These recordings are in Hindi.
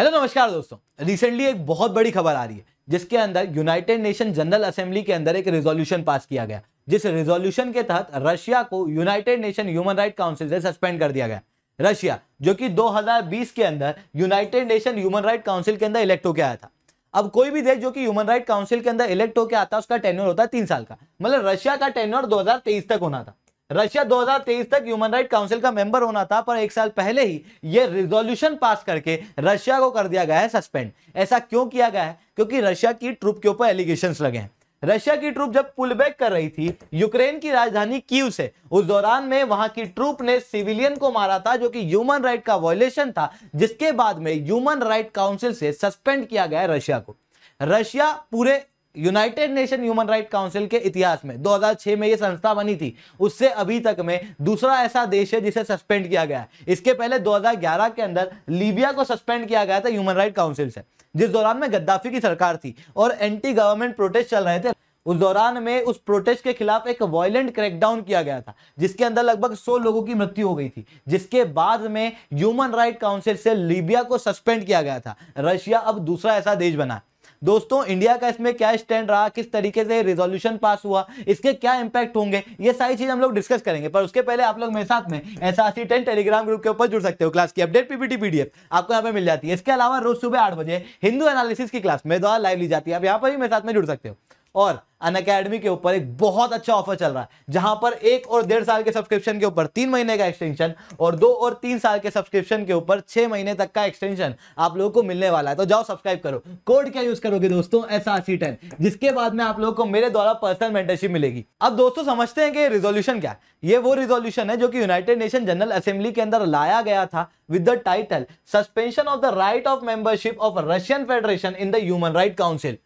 हेलो नमस्कार दोस्तों रिसेंटली एक बहुत बड़ी खबर आ रही है जिसके अंदर यूनाइटेड नेशन जनरल असेंबली के अंदर एक रेजोल्यूशन पास किया गया जिस रेजोल्यूशन के तहत रशिया को United Nation human right council से सस्पेंड कर दिया गया रशिया जो कि 2020 के अंदर United Nation human right council के अंदर इलेक्ट होकर आया था अब कोई भी देश जो कि ह्यूमन राइट काउंसिल के अंदर इलेक्ट होकर आता है उसका टेन्योर होता है तीन साल का मतलब रशिया का टेन्योर दो तक होना था रशिया 2023 तक ह्यूमन राइट काउंसिल का मेंबर होना था पर एक साल पहले ही यह रिजोल्यूशन पास करके रशिया को कर दिया गया है सस्पेंड ऐसा क्यों किया गया है क्योंकि रशिया की ट्रूप के ऊपर एलिगेशन लगे हैं रशिया की ट्रूप जब पुल बैक कर रही थी यूक्रेन की राजधानी कीव से उस दौरान में वहां की ट्रूप ने सिविलियन को मारा था जो कि ह्यूमन राइट का वॉयलेशन था जिसके बाद में ह्यूमन राइट काउंसिल से सस्पेंड किया गया रशिया को रशिया पूरे United Nation human right council के इतिहास में 2006 में ये संस्था बनी थी उससे अभी तक में दूसरा ऐसा देश है जिसे सस्पेंड किया गया है इसके पहले 2011 के अंदर लीबिया को सस्पेंड किया गया था ह्यूमन राइट काउंसिल से जिस दौरान में गद्दाफी की सरकार थी और एंटी गवर्नमेंट प्रोटेस्ट चल रहे थे उस दौरान में उस प्रोटेस्ट के खिलाफ एक वॉयलेंट क्रैकडाउन किया गया था जिसके अंदर लगभग 100 लोगों की मृत्यु हो गई थी जिसके बाद में ह्यूमन राइट काउंसिल से लीबिया को सस्पेंड किया गया था रशिया अब दूसरा ऐसा देश बना दोस्तों इंडिया का इसमें क्या स्टैंड रहा किस तरीके से रिजोल्यूशन पास हुआ इसके क्या इंपैक्ट होंगे ये सारी चीज हम लोग डिस्कस करेंगे पर उसके पहले आप लोग मेरे साथ में ऐसा टेन टेलीग्राम ग्रुप के ऊपर जुड़ सकते हो क्लास की अपडेट पीपीटी पीडीएफ आपको यहाँ पे मिल जाती है इसके अलावा रोज सुबह आठ बजे हिंदू एनालिसिस की क्लास मेरे द्वारा लाइव ली जाती है आप यहाँ पर भी मेरे साथ में जुड़ सकते हो और अन अकेडमी के ऊपर एक बहुत अच्छा ऑफर चल रहा है जहां पर एक और डेढ़ साल के सब्सक्रिप्शन के ऊपर तीन महीने का एक्सटेंशन और दो और तीन साल के सब्सक्रिप्शन के ऊपर छह महीने तक का एक्सटेंशन आप लोगों को मिलने वाला है तो जाओ सब्सक्राइब करो कोड क्या यूज करोगे दोस्तों एस आर सी टेन जिसके बाद में आप लोगों को मेरे द्वारा पर्सनल मेंटरशिप मिलेगी अब दोस्तों समझते हैं कि रिजोल्यूशन क्या ये वो रिजोल्यूशन है जो कि यूनाइटेड नेशन जनरल असेंबली के अंदर लाया गया था with the title suspension of the right of membership of Russian federation in the human right council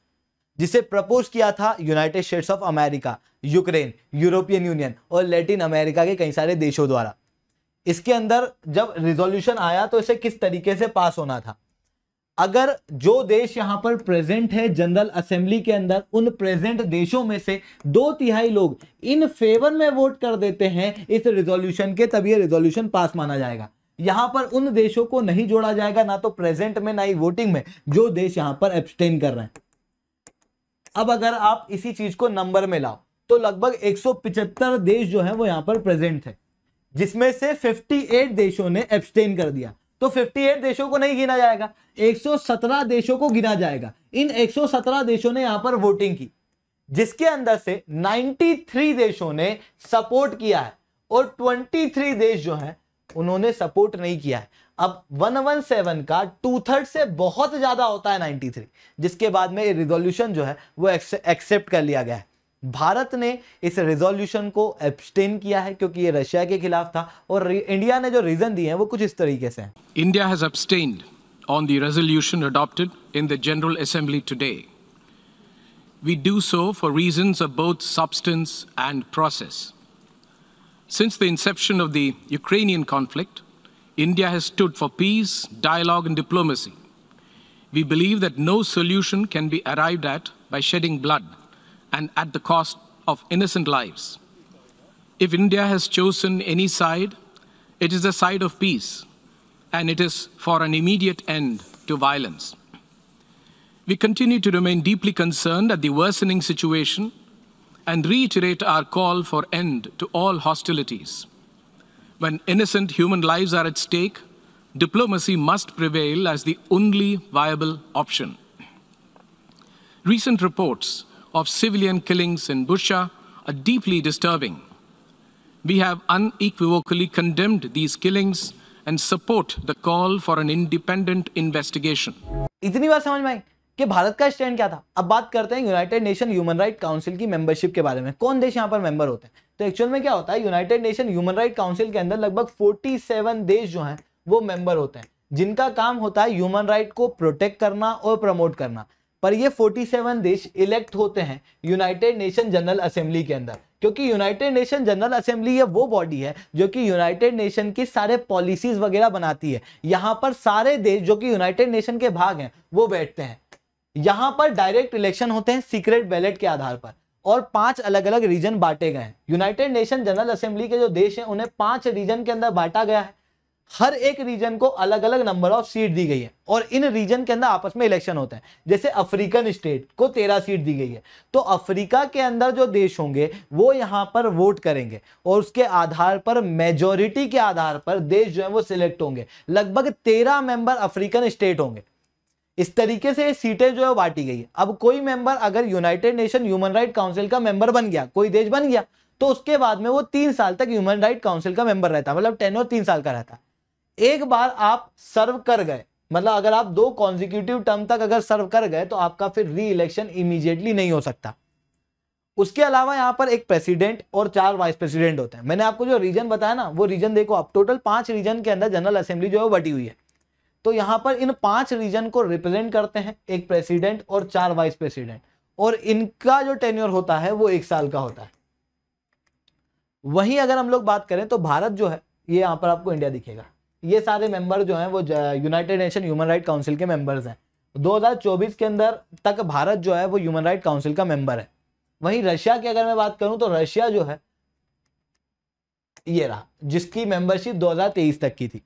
जिसे प्रपोज किया था United States of America Ukraine European Union और लैटिन अमेरिका के कई सारे देशों द्वारा इसके अंदर जब रिजोल्यूशन आया तो इसे किस तरीके से पास होना था अगर जो देश यहां पर प्रेजेंट है जनरल असेंबली के अंदर उन प्रेजेंट देशों में से दो तिहाई लोग इन फेवर में वोट कर देते हैं इस रिजोल्यूशन के तब ये रिजोल्यूशन पास माना जाएगा यहां पर उन देशों को नहीं जोड़ा जाएगा ना तो प्रेजेंट में ना ही वोटिंग में जो देश यहां पर एब्सटेन कर रहे हैं अब अगर आप इसी चीज को नंबर में लाओ तो लगभग एक देश जो है वो यहां पर प्रेजेंट है जिसमें से 58 देशों ने एब्सटेन कर दिया तो 58 देशों को नहीं गिना जाएगा 117 देशों को गिना जाएगा इन 117 देशों ने यहां पर वोटिंग की जिसके अंदर से 93 देशों ने सपोर्ट किया है और 23 देश जो है उन्होंने सपोर्ट नहीं किया है अब 117 का टू थर्ड से बहुत ज़्यादा होता है 93 जिसके बाद में रिजोल्यूशन जो है वो एक्सेप्ट कर लिया गया है भारत ने इस रिजोल्यूशन को एब्सटेन किया है क्योंकि ये रशिया के खिलाफ था और इंडिया ने जो रीजन दिए हैं वो कुछ इस तरीके से हैं India has abstain on the resolution adopted in the general assembly today we do so for reasons of both substance and process since the inception of the Ukrainian conflict India has stood for peace, dialogue, and diplomacy. We believe that no solution can be arrived at by shedding blood and at the cost of innocent lives. If India has chosen any side, it is the side of peace, and it is for an immediate end to violence. We continue to remain deeply concerned at the worsening situation and reiterate our call for end to all hostilities. When innocent human lives are at stake, diplomacy must prevail as the only viable option. Recent reports of civilian killings in Busha are deeply disturbing. We have unequivocally condemned these killings and support the call for an independent investigation. इतनी बात समझ में कि भारत का स्टैंड क्या था अब बात करते हैं United Nation human right council की मेंबरशिप के बारे में कौन देश यहाँ पर मेंबर होते हैं तो एक्चुअल में क्या होता है United Nation human right council के अंदर लगभग 47 देश जो हैं वो मेंबर होते हैं जिनका काम होता है ह्यूमन राइट को प्रोटेक्ट करना और प्रमोट करना पर ये 47 देश इलेक्ट होते हैं यूनाइटेड नेशन जनरल असेंबली के अंदर क्योंकि यूनाइटेड नेशन जनरल असेंबली ये वो बॉडी है जो कि यूनाइटेड नेशन की सारे पॉलिसीज वगैरह बनाती है यहाँ पर सारे देश जो कि यूनाइटेड नेशन के भाग हैं वो बैठते हैं यहाँ पर डायरेक्ट इलेक्शन होते हैं सीक्रेट बैलेट के आधार पर और पांच अलग अलग रीजन बांटे गए हैं यूनाइटेड नेशन जनरल असेंबली के जो देश हैं उन्हें पांच रीजन के अंदर बांटा गया है हर एक रीजन को अलग अलग नंबर ऑफ सीट दी गई है और इन रीजन के अंदर आपस में इलेक्शन होते हैं जैसे अफ्रीकन स्टेट को तेरह सीट दी गई है तो अफ्रीका के अंदर जो देश होंगे वो यहाँ पर वोट करेंगे और उसके आधार पर मेजोरिटी के आधार पर देश जो है वो सिलेक्ट होंगे लगभग तेरह मेंबर अफ्रीकन स्टेट होंगे इस तरीके से सीटें जो है बांटी गई अब कोई मेंबर अगर United Nation human right council का मेंबर बन गया कोई देश बन गया तो उसके बाद में वो तीन साल तक ह्यूमन राइट काउंसिल का मेंबर रहता मतलब टेन और तीन साल का रहता एक बार आप सर्व कर गए मतलब अगर आप दो कॉन्जिक्यूटिव टर्म तक अगर सर्व कर गए तो आपका फिर री इलेक्शन इमीजिएटली नहीं हो सकता उसके अलावा यहाँ पर एक प्रेसिडेंट और चार वाइस प्रेसिडेंट होते हैं मैंने आपको जो रीजन बताया ना वो रीजन देखो आप टोटल पांच रीजन के अंदर जनरल असेंबली जो है बटी हुई है तो यहां पर इन पांच रीजन को रिप्रेजेंट करते हैं एक प्रेसिडेंट और चार वाइस प्रेसिडेंट और इनका जो टेन्योर होता है वो एक साल का होता है वहीं अगर हम लोग बात करें तो भारत जो है ये यहां पर आपको इंडिया दिखेगा ये सारे मेंबर जो हैं वो United Nation human right council के मेंबर्स हैं 2024 के अंदर तक भारत जो है वो ह्यूमन राइट काउंसिल का मेंबर है वहीं रशिया की अगर मैं बात करूं तो रशिया जो है ये रहा जिसकी मेंबरशिप दो तक की थी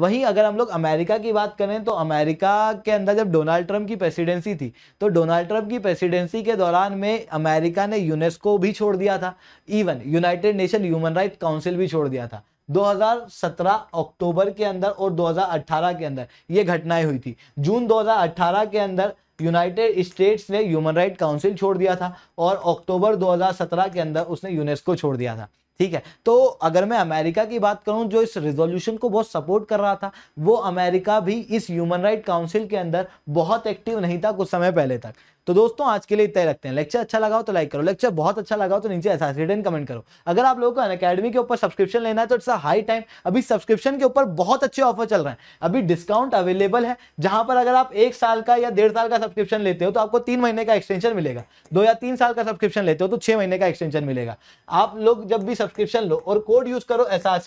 वहीं अगर हम लोग अमेरिका की बात करें तो अमेरिका के अंदर जब डोनाल्ड ट्रंप की प्रेसिडेंसी थी तो डोनाल्ड ट्रंप की प्रेसिडेंसी के दौरान में अमेरिका ने यूनेस्को भी छोड़ दिया था even United Nation human right council भी छोड़ दिया था 2017 अक्टूबर के अंदर और 2018 के अंदर ये घटनाएं हुई थी जून 2018 के अंदर यूनाइटेड स्टेट्स ने ह्यूमन राइट काउंसिल छोड़ दिया था और अक्टूबर 2017 के अंदर उसने यूनेस्को छोड़ दिया था ठीक है तो अगर मैं अमेरिका की बात करूं जो इस रिजोल्यूशन को बहुत सपोर्ट कर रहा था वो अमेरिका भी इस ह्यूमन राइट काउंसिल के अंदर बहुत एक्टिव नहीं था कुछ समय पहले तक तो दोस्तों आज के लिए इतना ही रखते हैं लेक्चर अच्छा लगा हो तो लाइक करो लेक्चर बहुत अच्छा लगा हो तो नीचे ऐसा रिटर्न कमेंट करो अगर आप लोगों को अन अकेडमी के ऊपर सब्सक्रिप्शन लेना है तो इट्स हाई टाइम अभी सब्सक्रिप्शन के ऊपर बहुत अच्छे ऑफर चल रहे हैं अभी डिस्काउंट अवेलेबल है जहां पर अगर आप एक साल का या डेढ़ साल का सब्सक्रिप्शन लेते हो तो आपको तीन महीने का एक्सटेंशन मिलेगा दो या तीन साल का सब्सक्रिप्शन लेते हो तो छह महीने का एक्सटेंशन मिलेगा आप लोग जब भी सब्सक्रिप्शन लो और कोड यूज करो एस आर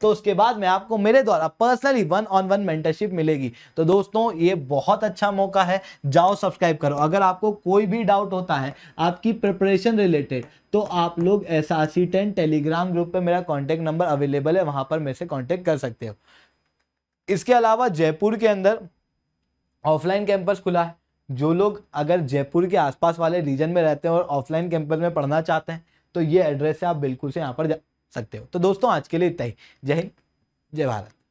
तो उसके बाद में आपको मेरे द्वारा personally one on one mentorship मिलेगी तो दोस्तों ये बहुत अच्छा मौका है जाओ सब्सक्राइब करो अगर आप आपको कोई भी डाउट होता है आपकी प्रिपरेशन रिलेटेड तो आप लोग S R C ten telegram group पे मेरा कांटेक्ट नंबर अवेलेबल है वहां पर मेरे से कांटेक्ट कर सकते हो इसके अलावा जयपुर के अंदर ऑफलाइन कैंपस खुला है जो लोग अगर जयपुर के आसपास वाले रीजन में रहते हैं और ऑफलाइन कैंपस में पढ़ना चाहते हैं तो ये एड्रेस से आप बिल्कुल से यहाँ पर जा सकते हो तो दोस्तों आज के लिए इतना ही जय हिंद जय भारत